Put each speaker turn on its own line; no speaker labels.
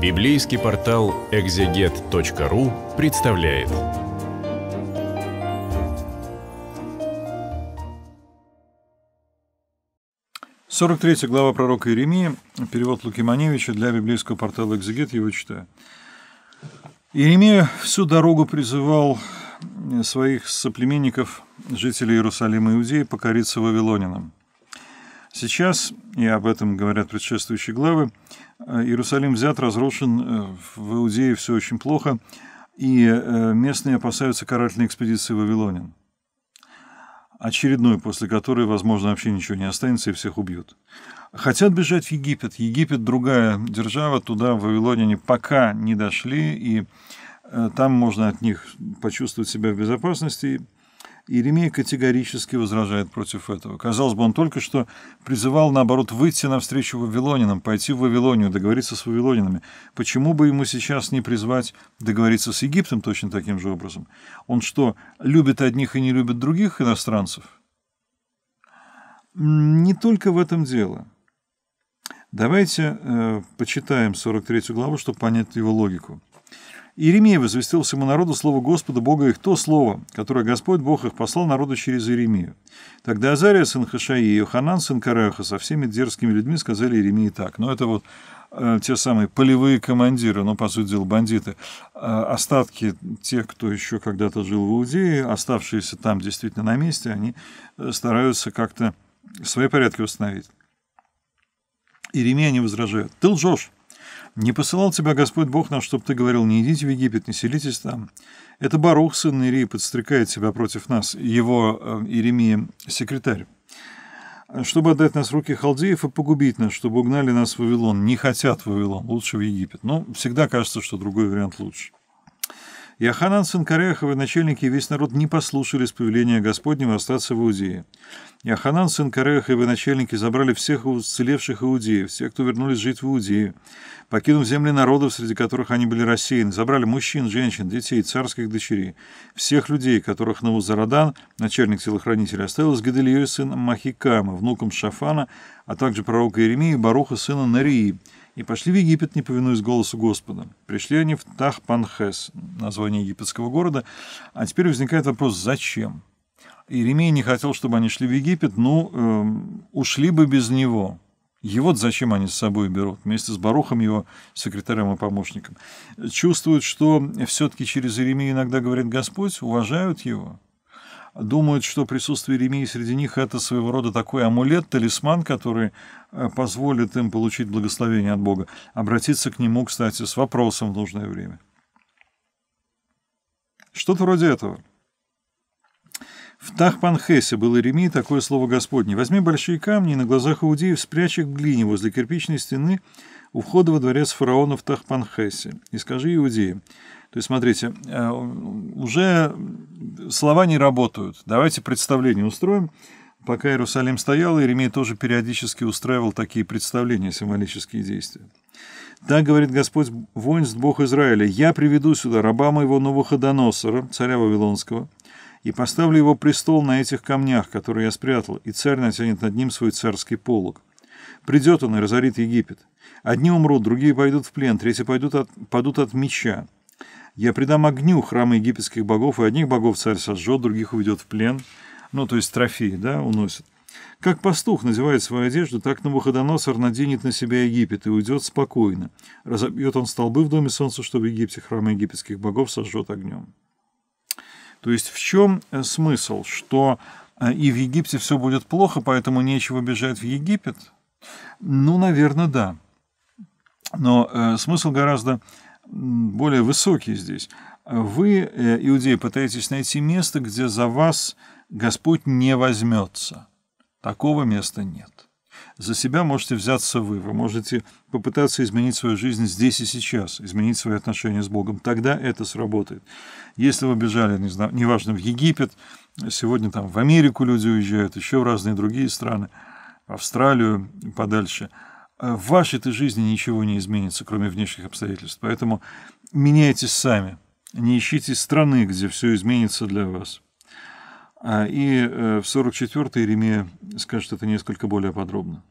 Библейский портал экзегет.ру представляет. Сорок третья глава пророка Иеремии, перевод Луки Маневича для библейского портала «Экзегет», его читаю. Иеремия всю дорогу призывал э, своих соплеменников, жителей Иерусалима и Иудеи, покориться вавилонинам – Сейчас, и об этом говорят предшествующие главы, э, Иерусалим взят, разрушен, э, в Иудее все очень плохо, и э, местные опасаются карательной экспедиции «Вавилонин», очередной, после которой, возможно, вообще ничего не останется и всех убьют. Хотят бежать в Египет. Египет – другая держава, туда в Вавилоне пока не дошли, и там можно от них почувствовать себя в безопасности – Иеремия категорически возражает против этого. Казалось бы, он только что призывал, наоборот, выйти навстречу вавилонинам, пойти в Вавилонию, договориться с вавилонинами. Почему бы ему сейчас не призвать договориться с Египтом точно таким же образом? Он что, любит одних и не любит других иностранцев? Не только в этом дело. Давайте э, почитаем 43 главу, чтобы понять его логику. Иеремия возвестил всему народу слово Господа Бога их, то слово, которое Господь Бог их послал народу через Иеремию. Тогда Азария, сын Хашаи, и Йоханан, сын Караха, со всеми дерзкими людьми сказали Иеремии так. Но это вот э, те самые полевые командиры, ну, по сути дела, бандиты, э, остатки тех, кто еще когда-то жил в Иудее, оставшиеся там действительно на месте, они э, стараются как-то свои порядки установить. Иеремия не возражает. «Ты лжешь!» Не посылал тебя Господь Бог нам, чтобы ты говорил, не идите в Египет, не селитесь там. Это Барух, сын Ирии, подстрекает себя против нас, его э, Иеремия, секретарь чтобы отдать нас в руки халдеев и погубить нас, чтобы угнали нас в Вавилон. Не хотят в Вавилон, лучше в Египет. Но всегда кажется, что другой вариант лучше. Иоханан сын Коряхов и начальники и весь народ не послушали повеления Господнего остаться в Иудее. Иоханан сын Коряхов и начальники забрали всех уцелевших иудеев, всех, кто вернулись жить в Иудею, покинув земли народов, среди которых они были рассеяны, забрали мужчин, женщин, детей, царских дочерей, всех людей, которых Навузарадан, начальник телохранителя, оставил с Гадельей сыном Махикама, внуком Шафана, а также пророка Иеремии и Баруха сына Нарии, и пошли в Египет, не повинуясь голосу Господа. Пришли они в Тахпанхес, название египетского города. А теперь возникает вопрос, зачем? Иеремия не хотел, чтобы они шли в Египет, но ну, э, эм, ушли бы без него. Его зачем они с собой берут, вместе с Барухом, его секретарем и помощником. Чувствуют, что все-таки через Иеремию иногда говорит Господь, уважают его думают, что присутствие Иеремии среди них – это своего рода такой амулет, талисман, который э, позволит им получить благословение от Бога. Обратиться к нему, кстати, с вопросом в нужное время. Что-то вроде этого. В Тахпанхесе был Иеремии такое слово Господне. «Возьми большие камни и на глазах иудеев спрячь их в глине возле кирпичной стены у входа во дворец фараона в Тахпанхесе. И скажи иудеям». То есть, смотрите, э, уже слова не работают. Давайте представление устроим. Пока Иерусалим стоял, Иеремия тоже периодически устраивал такие представления, символические действия. Так говорит Господь воинств Бог Израиля, «Я приведу сюда раба моего Новоходоносора, царя Вавилонского, и поставлю его престол на этих камнях, которые я спрятал, и царь натянет над ним свой царский полог. Придет он и разорит Египет. Одни умрут, другие пойдут в плен, третьи пойдут от, падут от меча. Я придам огню храмы египетских богов, и одних богов царь сожжет, других уведет в плен. Ну, то есть трофеи, да, уносит. Как пастух надевает свою одежду, так Навуходоносор наденет на себя Египет и уйдет спокойно. Разобьет он столбы в доме солнца, чтобы в Египте храмы египетских богов сожжет огнем. То есть в чем э, смысл, что э, и в Египте все будет плохо, поэтому нечего бежать в Египет? Ну, наверное, да. Но э, смысл гораздо более высокие здесь. Вы, э, иудеи, пытаетесь найти место, где за вас Господь не возьмется. Такого места нет. За себя можете взяться вы. Вы можете попытаться изменить свою жизнь здесь и сейчас, изменить свои отношения с Богом. Тогда это сработает. Если вы бежали, не знаю, неважно, в Египет, сегодня там в Америку люди уезжают, еще в разные другие страны, в Австралию подальше – Э, в вашей этой жизни ничего не изменится, кроме внешних обстоятельств. Поэтому меняйтесь сами, не ищите страны, где все изменится для вас. А, и э, в 44-й Иеремия скажет это несколько более подробно.